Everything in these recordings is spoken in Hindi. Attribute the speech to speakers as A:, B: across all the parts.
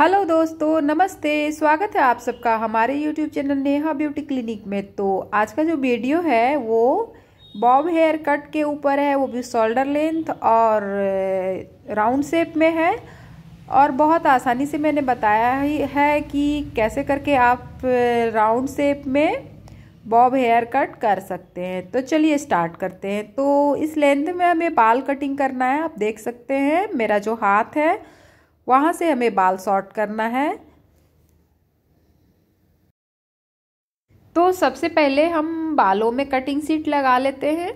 A: हेलो दोस्तों नमस्ते स्वागत है आप सबका हमारे YouTube channel Neha beauty clinic में तो आज का जो वीडियो है वो बॉब हेयर कट के ऊपर है वो भी शोल्डर लेंथ और राउंड शेप में है और बहुत आसानी से मैंने बताया ही है कि कैसे करके आप राउंड शेप में बॉब हेयर कट कर सकते हैं तो चलिए स्टार्ट करते हैं तो इस लेंथ में हमें बाल कटिंग करना है आप देख सकते हैं मेरा जो हाथ है वहाँ से हमें बाल सॉर्ट करना है तो सबसे पहले हम बालों में कटिंग सीट लगा लेते हैं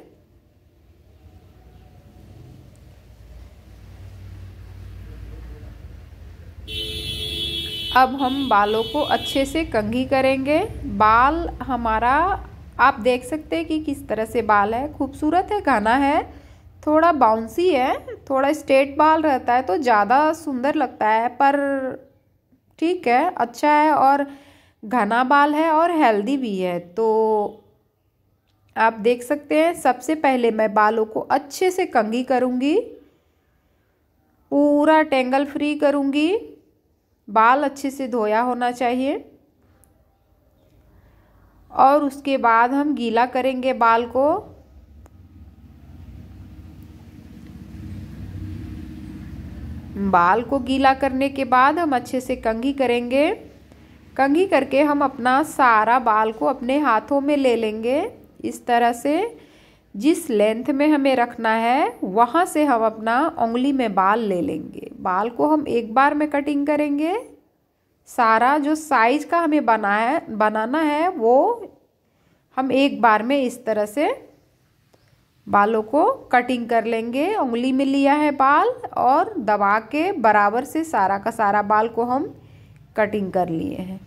A: अब हम बालों को अच्छे से कंघी करेंगे बाल हमारा आप देख सकते हैं कि किस तरह से बाल है खूबसूरत है घना है थोड़ा बाउंसी है थोड़ा स्ट्रेट बाल रहता है तो ज़्यादा सुंदर लगता है पर ठीक है अच्छा है और घना बाल है और हेल्दी भी है तो आप देख सकते हैं सबसे पहले मैं बालों को अच्छे से कंघी करूँगी पूरा टेंगल फ्री करूँगी बाल अच्छे से धोया होना चाहिए और उसके बाद हम गीला करेंगे बाल को बाल को गीला करने के बाद हम अच्छे से कंघी करेंगे कंघी करके हम अपना सारा बाल को अपने हाथों में ले लेंगे इस तरह से जिस लेंथ में हमें रखना है वहाँ से हम अपना उंगली में बाल ले लेंगे बाल को हम एक बार में कटिंग करेंगे सारा जो साइज का हमें बना है बनाना है वो हम एक बार में इस तरह से बालों को कटिंग कर लेंगे उंगली में लिया है बाल और दबा के बराबर से सारा का सारा बाल को हम कटिंग कर लिए हैं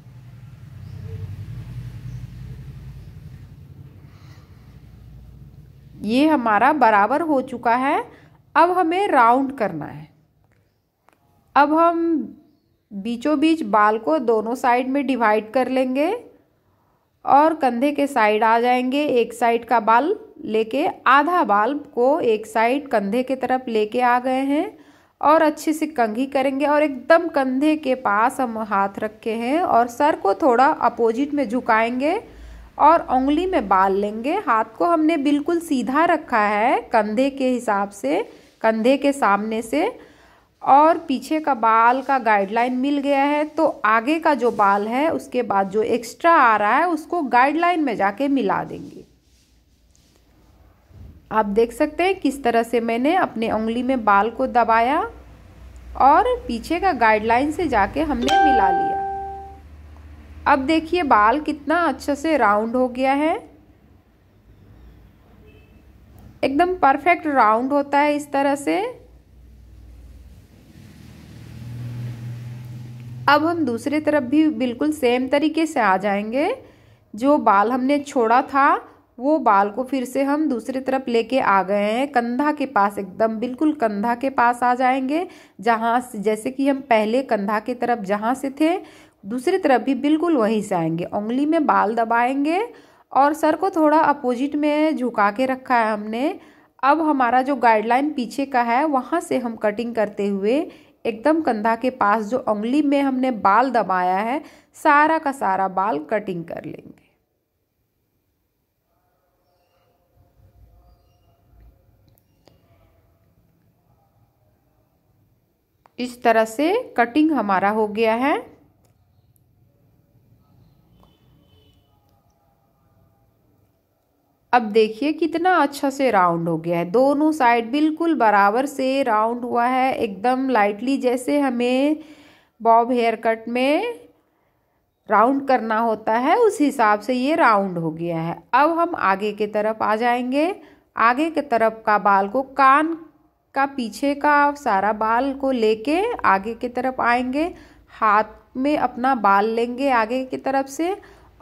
A: ये हमारा बराबर हो चुका है अब हमें राउंड करना है अब हम बीचों बीच बाल को दोनों साइड में डिवाइड कर लेंगे और कंधे के साइड आ जाएंगे एक साइड का बाल लेके आधा बाल को एक साइड कंधे के तरफ लेके आ गए हैं और अच्छे से कंघी करेंगे और एकदम कंधे के पास हम हाथ रखे हैं और सर को थोड़ा अपोजिट में झुकाएंगे और उंगली में बाल लेंगे हाथ को हमने बिल्कुल सीधा रखा है कंधे के हिसाब से कंधे के सामने से और पीछे का बाल का गाइडलाइन मिल गया है तो आगे का जो बाल है उसके बाद जो एक्स्ट्रा आ रहा है उसको गाइडलाइन में जाके मिला देंगे आप देख सकते हैं किस तरह से मैंने अपने उंगली में बाल को दबाया और पीछे का गाइडलाइन से जाके हमने मिला लिया अब देखिए बाल कितना अच्छे से राउंड हो गया है एकदम परफेक्ट राउंड होता है इस तरह से अब हम दूसरे तरफ भी बिल्कुल सेम तरीके से आ जाएंगे जो बाल हमने छोड़ा था वो बाल को फिर से हम दूसरी तरफ लेके आ गए हैं कंधा के पास एकदम बिल्कुल कंधा के पास आ जाएंगे जहाँ जैसे कि हम पहले कंधा की तरफ जहाँ से थे दूसरी तरफ भी बिल्कुल वहीं से आएंगे उंगली में बाल दबाएंगे और सर को थोड़ा अपोजिट में झुका के रखा है हमने अब हमारा जो गाइडलाइन पीछे का है वहाँ से हम कटिंग करते हुए एकदम कंधा के पास जो उंगली में हमने बाल दबाया है सारा का सारा बाल कटिंग कर लेंगे इस तरह से कटिंग हमारा हो गया है अब देखिए कितना अच्छा से राउंड हो गया है दोनों साइड बिल्कुल बराबर से राउंड हुआ है एकदम लाइटली जैसे हमें बॉब हेयर कट में राउंड करना होता है उस हिसाब से ये राउंड हो गया है अब हम आगे की तरफ आ जाएंगे आगे की तरफ का बाल को कान का पीछे का सारा बाल को लेके आगे की तरफ आएंगे हाथ में अपना बाल लेंगे आगे की तरफ से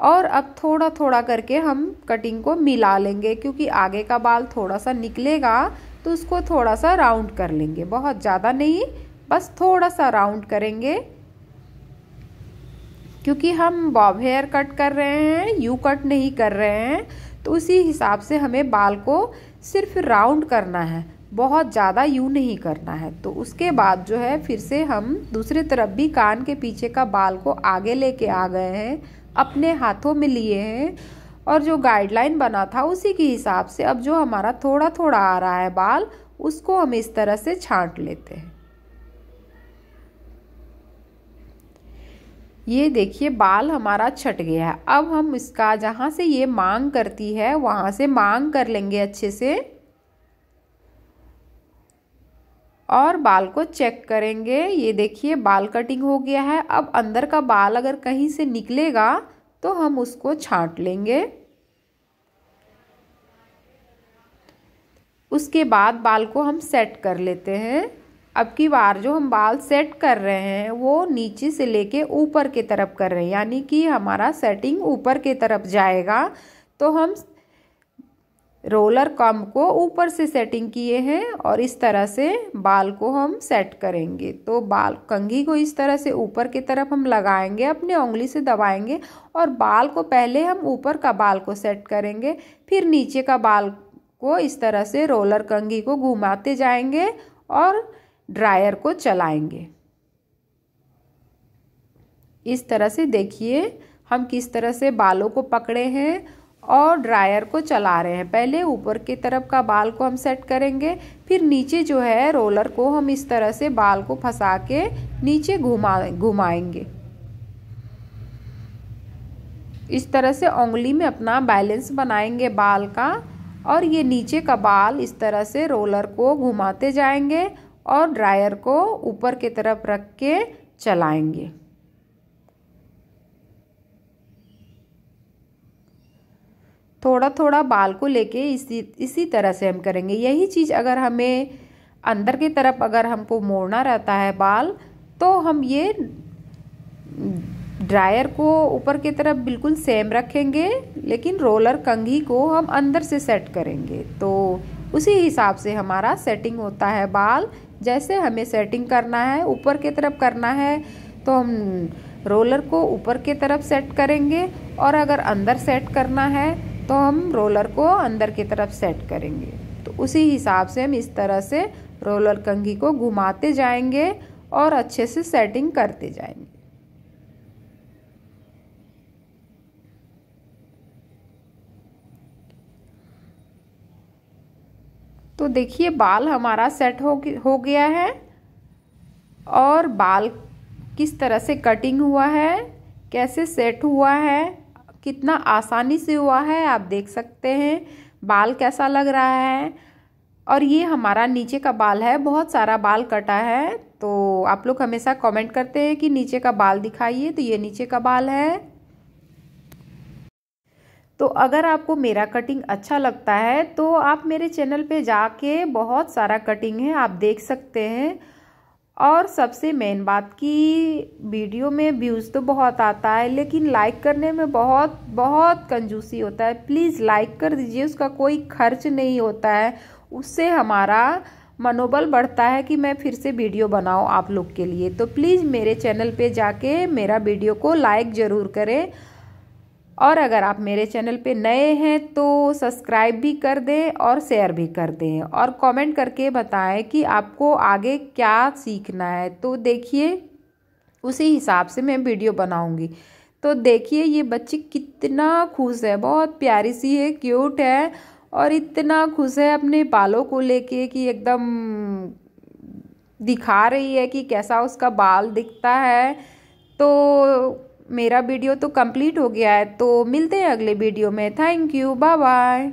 A: और अब थोड़ा थोड़ा करके हम कटिंग को मिला लेंगे क्योंकि आगे का बाल थोड़ा सा निकलेगा तो उसको थोड़ा सा राउंड कर लेंगे बहुत ज़्यादा नहीं बस थोड़ा सा राउंड करेंगे क्योंकि हम बॉब हेयर कट कर रहे हैं यू कट नहीं कर रहे हैं तो उसी हिसाब से हमें बाल को सिर्फ राउंड करना है बहुत ज़्यादा यूँ नहीं करना है तो उसके बाद जो है फिर से हम दूसरी तरफ भी कान के पीछे का बाल को आगे लेके आ गए हैं अपने हाथों में लिए हैं और जो गाइडलाइन बना था उसी के हिसाब से अब जो हमारा थोड़ा थोड़ा आ रहा है बाल उसको हम इस तरह से छांट लेते हैं ये देखिए बाल हमारा छट गया है अब हम इसका जहाँ से ये मांग करती है वहाँ से मांग कर लेंगे अच्छे से और बाल को चेक करेंगे ये देखिए बाल कटिंग हो गया है अब अंदर का बाल अगर कहीं से निकलेगा तो हम उसको छांट लेंगे उसके बाद बाल को हम सेट कर लेते हैं अब की बार जो हम बाल सेट कर रहे हैं वो नीचे से लेके ऊपर के तरफ कर रहे हैं यानी कि हमारा सेटिंग ऊपर के तरफ जाएगा तो हम रोलर कम को ऊपर से सेटिंग किए हैं और इस तरह से बाल को हम सेट करेंगे तो बाल कंघी को इस तरह से ऊपर की तरफ हम लगाएंगे अपने उंगली से दबाएंगे और बाल को पहले हम ऊपर का बाल को सेट करेंगे फिर नीचे का बाल को इस तरह से रोलर कंघी को घुमाते जाएंगे और ड्रायर को चलाएंगे इस तरह से देखिए हम किस तरह से बालों को पकड़े हैं और ड्रायर को चला रहे हैं पहले ऊपर की तरफ का बाल को हम सेट करेंगे फिर नीचे जो है रोलर को हम इस तरह से बाल को फंसा के नीचे घुमा घुमाएंगे इस तरह से उंगली में अपना बैलेंस बनाएंगे बाल का और ये नीचे का बाल इस तरह से रोलर को घुमाते जाएंगे और ड्रायर को ऊपर की तरफ रख के चलाएंगे थोड़ा थोड़ा बाल को लेके इसी इसी तरह से हम करेंगे यही चीज़ अगर हमें अंदर की तरफ अगर हमको मोड़ना रहता है बाल तो हम ये ड्रायर को ऊपर की तरफ बिल्कुल सेम रखेंगे लेकिन रोलर कंघी को हम अंदर से सेट करेंगे तो उसी हिसाब से हमारा सेटिंग होता है बाल जैसे हमें सेटिंग करना है ऊपर की तरफ करना है तो हम रोलर को ऊपर की तरफ सेट करेंगे और अगर अंदर सेट करना है तो हम रोलर को अंदर की तरफ सेट करेंगे तो उसी हिसाब से हम इस तरह से रोलर कंघी को घुमाते जाएंगे और अच्छे से सेटिंग करते जाएंगे तो देखिए बाल हमारा सेट हो हो गया है और बाल किस तरह से कटिंग हुआ है कैसे सेट हुआ है कितना आसानी से हुआ है आप देख सकते हैं बाल कैसा लग रहा है और ये हमारा नीचे का बाल है बहुत सारा बाल कटा है तो आप लोग हमेशा कमेंट करते हैं कि नीचे का बाल दिखाइए तो ये नीचे का बाल है तो अगर आपको मेरा कटिंग अच्छा लगता है तो आप मेरे चैनल पे जाके बहुत सारा कटिंग है आप देख सकते हैं और सबसे मेन बात कि वीडियो में व्यूज़ तो बहुत आता है लेकिन लाइक करने में बहुत बहुत कंजूसी होता है प्लीज़ लाइक कर दीजिए उसका कोई खर्च नहीं होता है उससे हमारा मनोबल बढ़ता है कि मैं फिर से वीडियो बनाऊँ आप लोग के लिए तो प्लीज़ मेरे चैनल पे जाके मेरा वीडियो को लाइक ज़रूर करें और अगर आप मेरे चैनल पे नए हैं तो सब्सक्राइब भी कर दें और शेयर भी कर दें और कमेंट करके बताएं कि आपको आगे क्या सीखना है तो देखिए उसी हिसाब से मैं वीडियो बनाऊंगी तो देखिए ये बच्ची कितना खुश है बहुत प्यारी सी है क्यूट है और इतना खुश है अपने बालों को लेके कि एकदम दिखा रही है कि कैसा उसका बाल दिखता है तो मेरा वीडियो तो कंप्लीट हो गया है तो मिलते हैं अगले वीडियो में थैंक यू बाय बाय